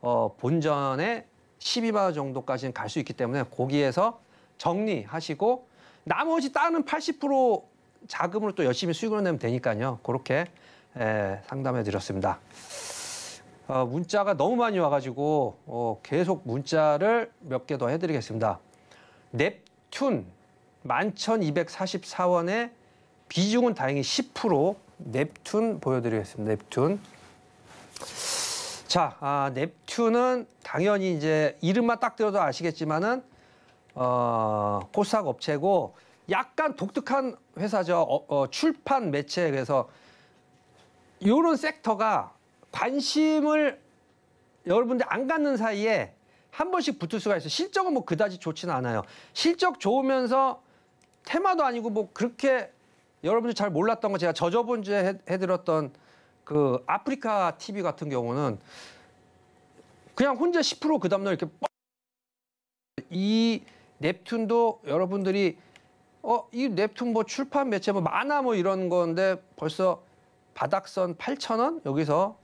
어 본전에 12만 원 정도까지는 갈 수 있기 때문에 거기에서 정리하시고 나머지 다른 80% 자금으로 또 열심히 수익을 내면 되니까요. 그렇게 예, 상담해 드렸습니다. 어, 문자가 너무 많이 와가지고 어, 계속 문자를 몇 개 더 해드리겠습니다. 넵튠 11,244원에 비중은 다행히 10% 넵튠 보여드리겠습니다. 넵튠. 자, 아, 넵튠은 당연히 이제 이름만 딱 들어도 아시겠지만은 어, 코스닥 업체고 약간 독특한 회사죠. 어, 어, 출판 매체 그래서 이런 섹터가 관심을 여러분들 안 갖는 사이에 한 번씩 붙을 수가 있어요. 실적은 뭐 그다지 좋지는 않아요. 실적 좋으면서 테마도 아니고 뭐 그렇게 여러분들 잘 몰랐던 거 제가 저저번 주에 해드렸던 그 아프리카 TV 같은 경우는 그냥 혼자 10%그 다음날 이렇게 이 넵툰도 여러분들이 어, 이 넵툰 뭐 출판 매체 뭐 만화 뭐 이런 건데 벌써 바닥선 8,000원 여기서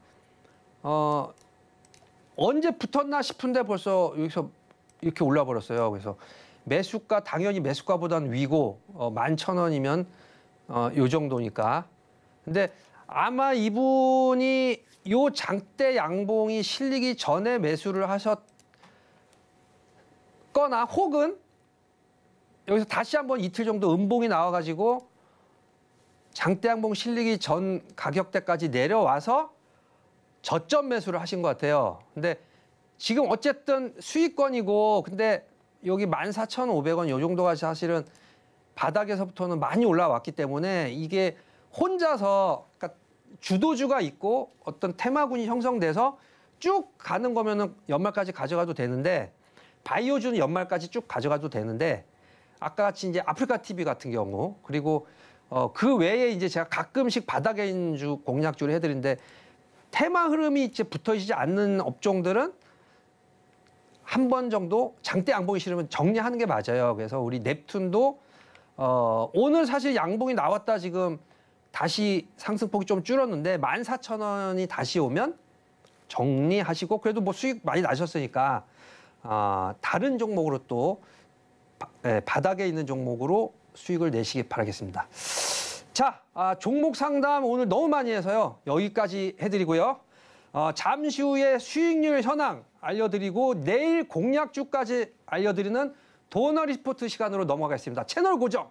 어 언제 붙었나 싶은데 벌써 여기서 이렇게 올라 버렸어요. 그래서 매수가 당연히 매수가보다는 위고 어, 11,000원이면 어, 요 정도니까. 근데 아마 이분이 요 장대 양봉이 실리기 전에 매수를 하셨거나 혹은 여기서 다시 한번 이틀 정도 음봉이 나와가지고 장대양봉 실리기 전 가격대까지 내려와서 저점 매수를 하신 것 같아요. 근데 지금 어쨌든 수익권이고 근데 여기 14,500원 요 정도가 사실은 바닥에서부터는 많이 올라왔기 때문에 이게 혼자서 그러니까 주도주가 있고 어떤 테마군이 형성돼서 쭉 가는 거면은 연말까지 가져가도 되는데 바이오주는 연말까지 쭉 가져가도 되는데 아까 같이 이제 아프리카 TV 같은 경우 그리고 어, 그 외에 이제 제가 가끔씩 바닥에인주 공략주를 해드리는데 테마 흐름이 이제 붙어지지 않는 업종들은 한 번 정도 장대 양봉이 싫으면 정리하는 게 맞아요. 그래서 우리 넵툰도 어, 오늘 사실 양봉이 나왔다 지금 다시 상승폭이 좀 줄었는데 1 4 0 0 0 원이 다시 오면 정리하시고 그래도 뭐 수익 많이 나셨으니까 어, 다른 종목으로 또 예, 바닥에 있는 종목으로 수익을 내시기 바라겠습니다. 자, 아, 종목 상담 오늘 너무 많이 해서요. 여기까지 해드리고요. 어, 잠시 후에 수익률 현황 알려드리고 내일 공략주까지 알려드리는 도너 리포트 시간으로 넘어가겠습니다. 채널 고정!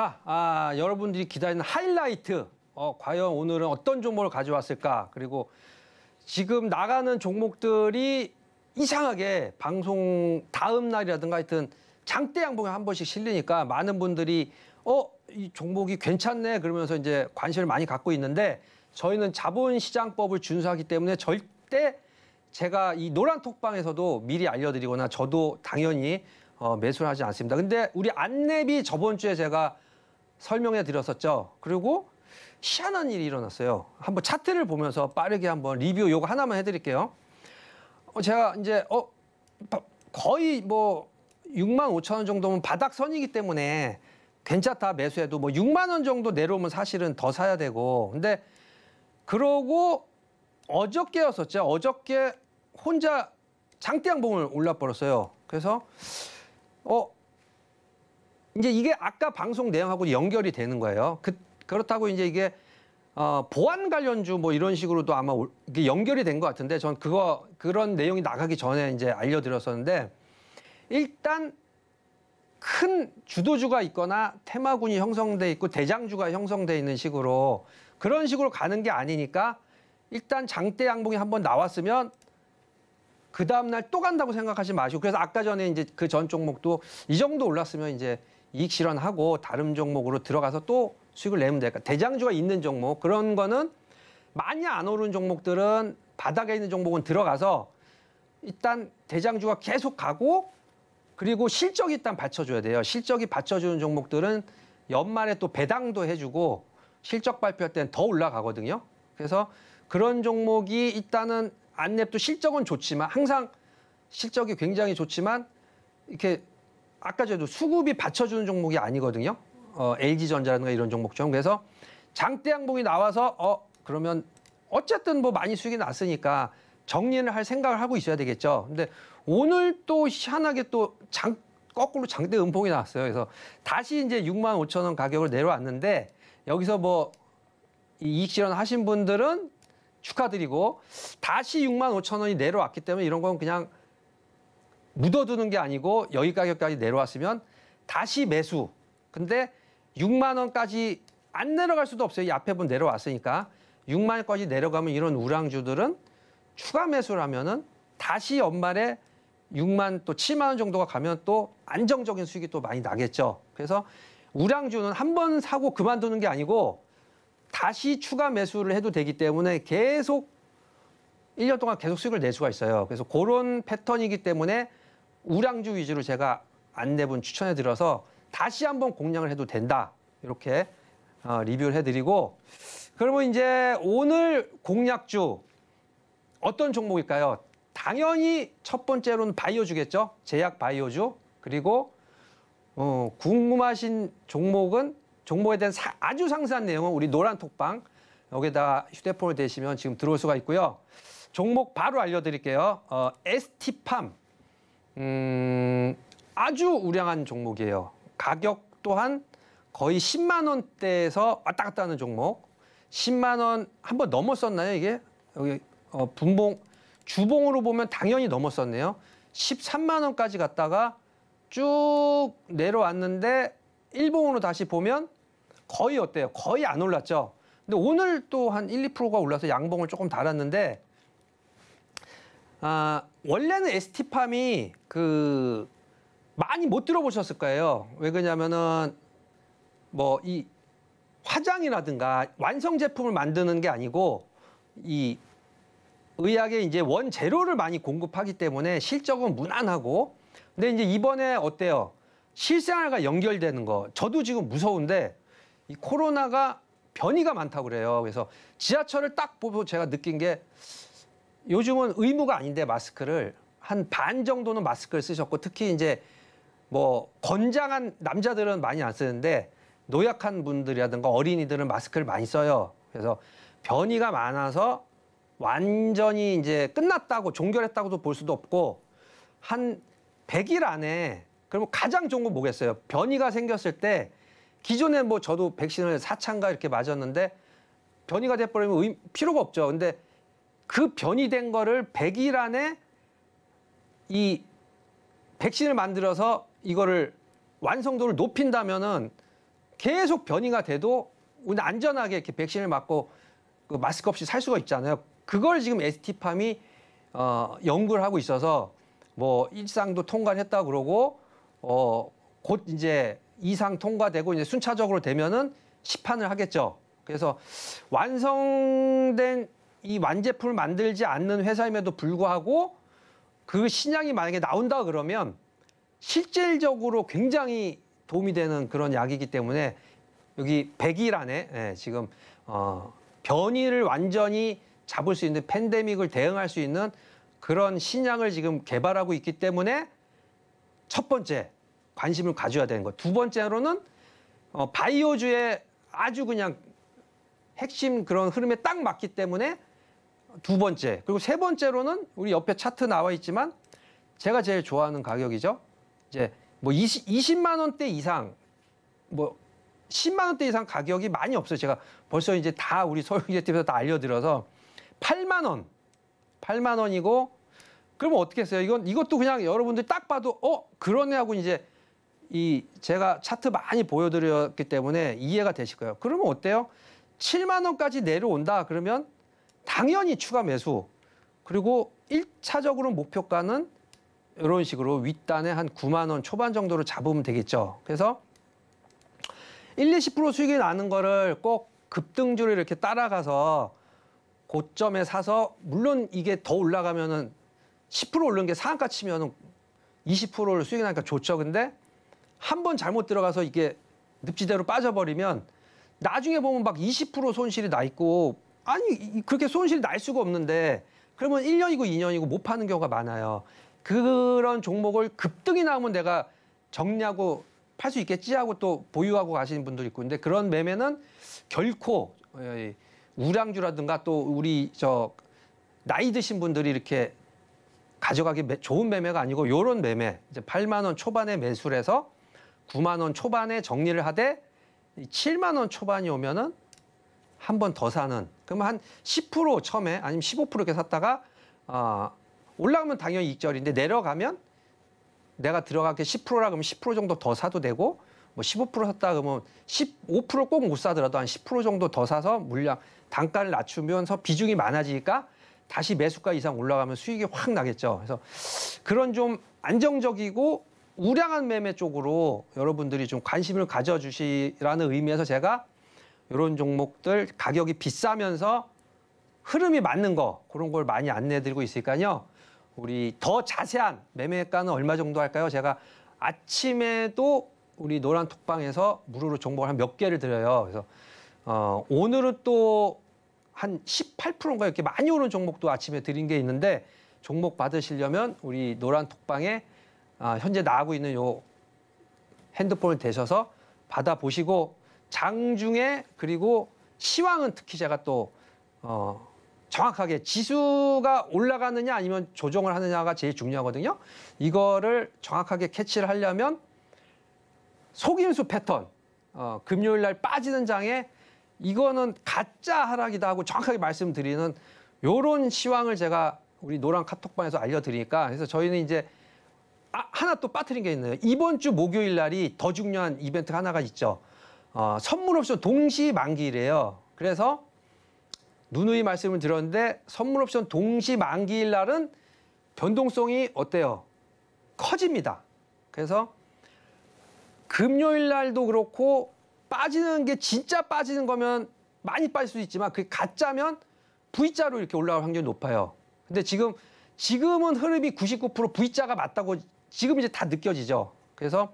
자, 아, 여러분들이 기다리는 하이라이트. 어, 과연 오늘은 어떤 종목을 가져왔을까? 그리고 지금 나가는 종목들이 이상하게 방송 다음 날이라든가 하여튼 장대 양봉에 한 번씩 실리니까 많은 분들이 어, 이 종목이 괜찮네 그러면서 이제 관심을 많이 갖고 있는데 저희는 자본시장법을 준수하기 때문에 절대 제가 이 노란 톡방에서도 미리 알려드리거나 저도 당연히 어, 매수를 하지 않습니다. 근데 우리 안내비 저번 주에 제가 설명해 드렸었죠. 그리고 희한한 일이 일어났어요. 한번 차트를 보면서 빠르게 한번 리뷰 요거 하나만 해드릴게요. 어, 제가 이제 어 거의 뭐 6만 5천 원 정도면 바닥선이기 때문에 괜찮다 매수해도 뭐 6만 원 정도 내려오면 사실은 더 사야 되고 근데 그러고 어저께였었죠. 어저께 혼자 장대양봉을 올라버렸어요. 그래서 어 이제 이게 아까 방송 내용하고 연결이 되는 거예요. 그, 그렇다고 이제 이게 어, 보안 관련주 뭐 이런 식으로도 아마 올, 이게 연결이 된 것 같은데 전 그거 그런 내용이 나가기 전에 이제 알려드렸었는데 일단 큰 주도주가 있거나 테마군이 형성돼 있고 대장주가 형성돼 있는 식으로 그런 식으로 가는 게 아니니까 일단 장대 양봉이 한번 나왔으면 그 다음날 또 간다고 생각하지 마시고 그래서 아까 전에 이제 그 전 종목도 이 정도 올랐으면 이제 이익 실현하고 다른 종목으로 들어가서 또 수익을 내면 될까 대장주가 있는 종목 그런 거는 많이 안 오른 종목들은 바닥에 있는 종목은 들어가서 일단 대장주가 계속 가고 그리고 실적이 일단 받쳐줘야 돼요. 실적이 받쳐주는 종목들은 연말에 또 배당도 해주고 실적 발표할 때는 더 올라가거든요. 그래서 그런 종목이 일단은 안내도 실적은 좋지만 항상 실적이 굉장히 좋지만 이렇게 아까 저도 수급이 받쳐주는 종목이 아니거든요. 어, LG전자라든가 이런 종목처럼. 그래서 장대 항봉이 나와서 어 그러면 어쨌든 뭐 많이 수익이 났으니까 정리를 할 생각을 하고 있어야 되겠죠. 근데 오늘 또 희한하게 또 장 거꾸로 장대 음봉이 나왔어요. 그래서 다시 이제 6만 5천 원 가격을 내려왔는데 여기서 뭐 이익 실현 하신 분들은 축하드리고 다시 6만 5천 원이 내려왔기 때문에 이런 건 그냥 묻어두는 게 아니고 여기 가격까지 내려왔으면 다시 매수. 근데 6만 원까지 안 내려갈 수도 없어요. 이 앞에 분 내려왔으니까 6만 원까지 내려가면 이런 우량주들은 추가 매수를 하면은 다시 연말에 6만 또 7만 원 정도가 가면 또 안정적인 수익이 또 많이 나겠죠. 그래서 우량주는 한 번 사고 그만두는 게 아니고 다시 추가 매수를 해도 되기 때문에 계속 1년 동안 계속 수익을 낼 수가 있어요. 그래서 그런 패턴이기 때문에 우량주 위주로 제가 안내분 추천해 드려서 다시 한번 공략을 해도 된다. 이렇게 어, 리뷰를 해드리고 그러면 이제 오늘 공략주 어떤 종목일까요? 당연히 첫 번째로는 바이오주겠죠. 제약 바이오주 그리고 어, 궁금하신 종목은 종목에 대한 사, 아주 상세한 내용은 우리 노란 톡방 여기다 휴대폰을 대시면 지금 들어올 수가 있고요. 종목 바로 알려드릴게요. 어, ST팜 음, 아주 우량한 종목이에요. 가격 또한 거의 10만 원대에서 왔다 갔다 하는 종목. 10만 원한 번 넘었었나요, 이게? 여기 어, 분봉 주봉으로 보면 당연히 넘었었네요. 13만 원까지 갔다가 쭉 내려왔는데 일봉으로 다시 보면 거의 어때요? 거의 안 올랐죠. 근데 오늘 또 한 1, 2%가 올라서 양봉을 조금 달았는데 아, 원래는 ST팜이 그 많이 못 들어보셨을 거예요. 왜 그러냐면은 뭐 이 화장이라든가 완성 제품을 만드는 게 아니고 이의학에 이제 원재료를 많이 공급하기 때문에 실적은 무난하고 근데 이제 이번에 어때요? 실생활과 연결되는 거. 저도 지금 무서운데 이 코로나가 변이가 많다고 그래요. 그래서 지하철을 딱 보고 제가 느낀 게 요즘은 의무가 아닌데 마스크를 한 반 정도는 마스크를 쓰셨고 특히 이제 뭐 건장한 남자들은 많이 안 쓰는데 노약한 분들이라든가 어린이들은 마스크를 많이 써요. 그래서 변이가 많아서 완전히 이제 끝났다고 종결했다고도 볼 수도 없고 한 100일 안에 그러면 가장 좋은 건 뭐겠어요? 변이가 생겼을 때 기존에 뭐 저도 백신을 사차인가 이렇게 맞았는데 변이가 돼버리면 필요가 없죠. 근데 그 변이 된 거를 100일 안에 이 백신을 만들어서 이거를 완성도를 높인다면은 계속 변이가 돼도 우 안전하게 이렇게 백신을 맞고 그 마스크 없이 살 수가 있잖아요. 그걸 지금 에스티팜이 어, 연구를 하고 있어서 뭐 일상도 통과했다 그러고 어, 곧 이제 이상 통과되고 이제 순차적으로 되면은 시판을 하겠죠. 그래서 완성된 이 완제품을 만들지 않는 회사임에도 불구하고 그 신약이 만약에 나온다 그러면 실질적으로 굉장히 도움이 되는 그런 약이기 때문에 여기 100일 안에 예, 지금 어, 변이를 완전히 잡을 수 있는 팬데믹을 대응할 수 있는 그런 신약을 지금 개발하고 있기 때문에 첫 번째 관심을 가져야 되는 것. 두 번째로는 어, 바이오주의 아주 그냥 핵심 그런 흐름에 딱 맞기 때문에 두 번째 그리고 세 번째로는 우리 옆에 차트 나와 있지만 제가 제일 좋아하는 가격이죠. 이제 뭐 20, 20만 원대 이상 뭐 10만 원대 이상 가격이 많이 없어요. 제가 벌써 이제 다 우리 서울기재팀에서 다 알려드려서 8만 원, 8만 원이고 그러면 어떻게 했어요? 이건 이것도 그냥 여러분들 딱 봐도 어 그러네 하고 이제 이 제가 차트 많이 보여드렸기 때문에 이해가 되실 거예요. 그러면 어때요? 7만 원까지 내려온다 그러면 당연히 추가 매수 그리고 1차적으로 목표가는 이런 식으로 윗단에 한 9만 원 초반 정도로 잡으면 되겠죠. 그래서 1, 20% 수익이 나는 거를 꼭 급등주를 이렇게 따라가서 고점에 사서 물론 이게 더 올라가면은 10% 오른 게 상한가 치면은 20%를 수익이 나니까 좋죠. 근데 한번 잘못 들어가서 이게 늪지대로 빠져버리면 나중에 보면 막 20% 손실이 나 있고 아니 그렇게 손실 날 수가 없는데 그러면 1년이고 2년이고 못 파는 경우가 많아요. 그런 종목을 급등이 나오면 내가 정리하고 팔 수 있겠지 하고 또 보유하고 가시는 분도 있고 근데 그런 매매는 결코 어, 우량주라든가 또 우리 저 나이 드신 분들이 이렇게 가져가기 좋은 매매가 아니고 요런 매매 이제 8만 원 초반에 매수를 해서 9만 원 초반에 정리를 하되 7만 원 초반이 오면은 한 번 더 사는 그러면 한 10% 처음에 아니면 15% 이렇게 샀다가 어, 올라가면 당연히 익절인데 내려가면 내가 들어갈게 10%라 그러면 10% 정도 더 사도 되고 뭐 15% 샀다 그러면 15%꼭 못 사더라도 한 10% 정도 더 사서 물량 단가를 낮추면서 비중이 많아지니까 다시 매수가 이상 올라가면 수익이 확 나겠죠. 그래서 그런 좀 안정적이고 우량한 매매 쪽으로 여러분들이 좀 관심을 가져주시라는 의미에서 제가 이런 종목들 가격이 비싸면서 흐름이 맞는 거 그런 걸 많이 안내드리고 있으니까요. 우리 더 자세한 매매가는 얼마 정도 할까요? 제가 아침에도 우리 노란 톡방에서 무료로 정보를 한몇 개를 드려요. 그래서 어, 오늘은 또 한 18%인가 이렇게 많이 오는 종목도 아침에 드린 게 있는데 종목 받으시려면 우리 노란 톡방에 아, 현재 나가고 있는 요 핸드폰을 대셔서 받아보시고 장중에 그리고 시황은 특히 제가 또 어, 정확하게 지수가 올라가느냐 아니면 조정을 하느냐가 제일 중요하거든요. 이거를 정확하게 캐치를 하려면 속임수 패턴, 어, 금요일 날 빠지는 장에 이거는 가짜 하락이다 하고 정확하게 말씀드리는 요런 시황을 제가 우리 노란 카톡방에서 알려드리니까 그래서 저희는 이제 아, 하나 또 빠뜨린 게 있네요. 이번 주 목요일 날이 더 중요한 이벤트 하나가 있죠. 어, 선물 옵션 동시 만기일이에요. 그래서 누누이 말씀을 드렸는데 선물 옵션 동시 만기일 날은 변동성이 어때요? 커집니다. 그래서 금요일 날도 그렇고 빠지는 게 진짜 빠지는 거면 많이 빠질 수 있지만 그게 가짜면 V자로 이렇게 올라갈 확률이 높아요. 근데 지금 지금은 흐름이 99% V자가 맞다고 지금 이제 다 느껴지죠. 그래서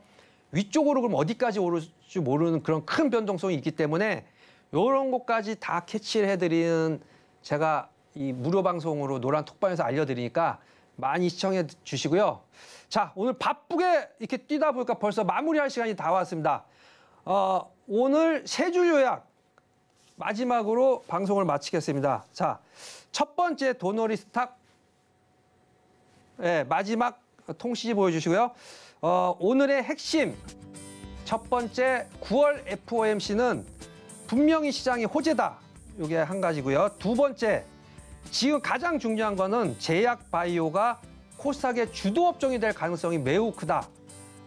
위쪽으로 그럼 어디까지 오를 줄 모르는 그런 큰 변동성이 있기 때문에 이런 것까지 다 캐치를 해드리는 제가 이 무료 방송으로 노란 톡방에서 알려드리니까 많이 시청해 주시고요. 자, 오늘 바쁘게 이렇게 뛰다 보니까 벌써 마무리할 시간이 다 왔습니다. 어, 오늘 세줄 요약 마지막으로 방송을 마치겠습니다. 자, 첫 번째 도너리 스탁 예, 네, 마지막 통신이 보여주시고요. 어, 오늘의 핵심 첫 번째 9월 FOMC는 분명히 시장이 호재다. 이게 한 가지고요. 두 번째 지금 가장 중요한 거는 제약 바이오가 코스닥의 주도 업종이 될 가능성이 매우 크다.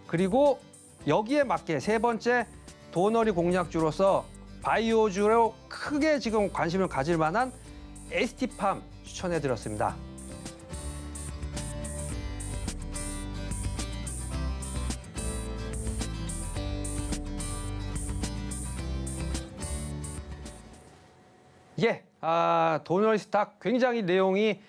그리고 여기에 맞게 세 번째 도너리 공략주로서 바이오주로 크게 지금 관심을 가질 만한 에스팜 추천해 드렸습니다. 아, 도널스탁 굉장히 내용이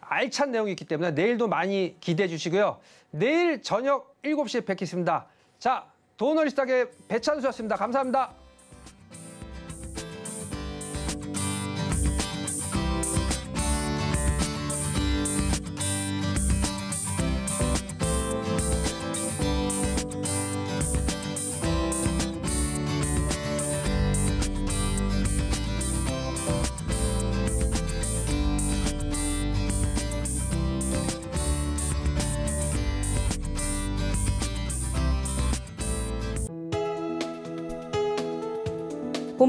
알찬 내용이 있기 때문에 내일도 많이 기대해 주시고요. 내일 저녁 7시에 뵙겠습니다. 자, 도널스탁의 배찬수였습니다. 감사합니다.